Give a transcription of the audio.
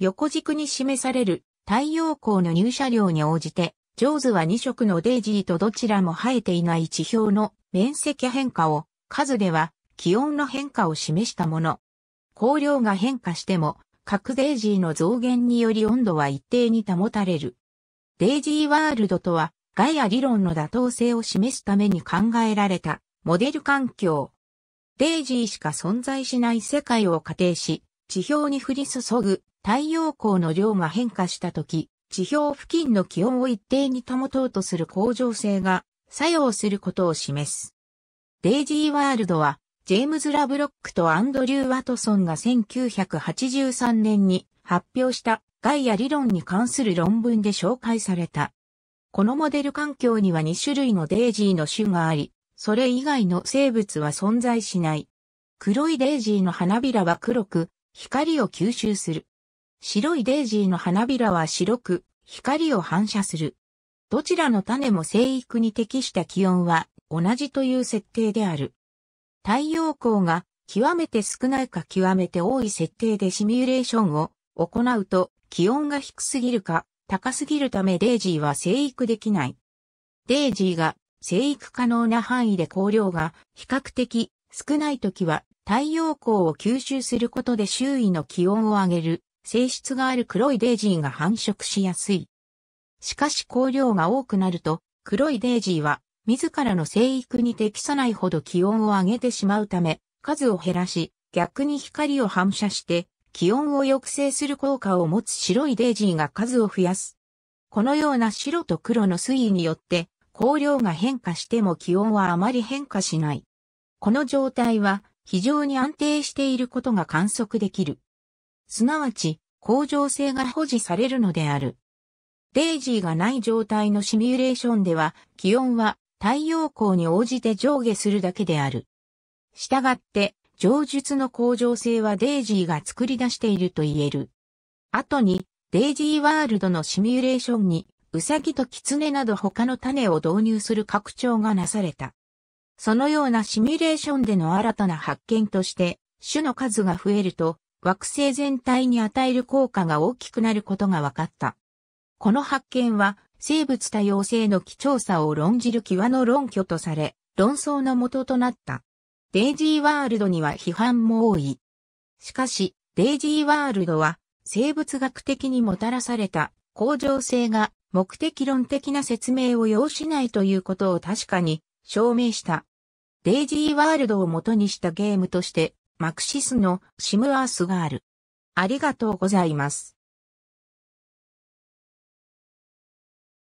横軸に示される太陽光の入射量に応じて、ジョーズは2色のデイジーとどちらも生えていない地表の面積変化を、数では気温の変化を示したもの。光量が変化しても、各デイジーの増減により温度は一定に保たれる。デイジーワールドとは、ガイア理論の妥当性を示すために考えられたモデル環境。デイジーしか存在しない世界を仮定し、地表に降り注ぐ太陽光の量が変化したとき、地表付近の気温を一定に保とうとする恒常性が作用することを示す。デイジー・ワールドは、ジェームズ・ラブロックとアンドリュー・ワトソンが1983年に発表したガイア理論に関する論文で紹介された。このモデル環境には2種類のデイジーの種があり、それ以外の生物は存在しない。黒いデイジーの花びらは黒く、光を吸収する。白いデイジーの花びらは白く、光を反射する。どちらの種も生育に適した気温は同じという設定である。太陽光が極めて少ないか極めて多い設定でシミュレーションを行うと気温が低すぎるか高すぎるためデイジーは生育できない。デイジーが生育可能な範囲で光量が比較的少ない時は太陽光を吸収することで周囲の気温を上げる性質がある黒いデイジーが繁殖しやすい。しかし光量が多くなると、黒いデイジーは自らの生育に適さないほど気温を上げてしまうため、数を減らし、逆に光を反射して、気温を抑制する効果を持つ白いデイジーが数を増やす。このような白と黒の推移によって、光量が変化しても気温はあまり変化しない。この状態は非常に安定していることが観測できる。すなわち、恒常性が保持されるのである。デイジーがない状態のシミュレーションでは、気温は太陽光に応じて上下するだけである。したがって、上述の恒常性はデイジーが作り出していると言える。後に、デイジーワールドのシミュレーションに、ウサギとキツネなど他の種を導入する拡張がなされた。そのようなシミュレーションでの新たな発見として、種の数が増えると、惑星全体に与える効果が大きくなることが分かった。この発見は生物多様性の貴重さを論じる際の論拠とされ、論争の元となった。デイジーワールドには批判も多い。しかし、デイジーワールドは生物学的にもたらされた恒常性が目的論的な説明を要しないということを確かに証明した。デイジーワールドを元にしたゲームとしてマクシスのシムアースガール。ありがとうございます。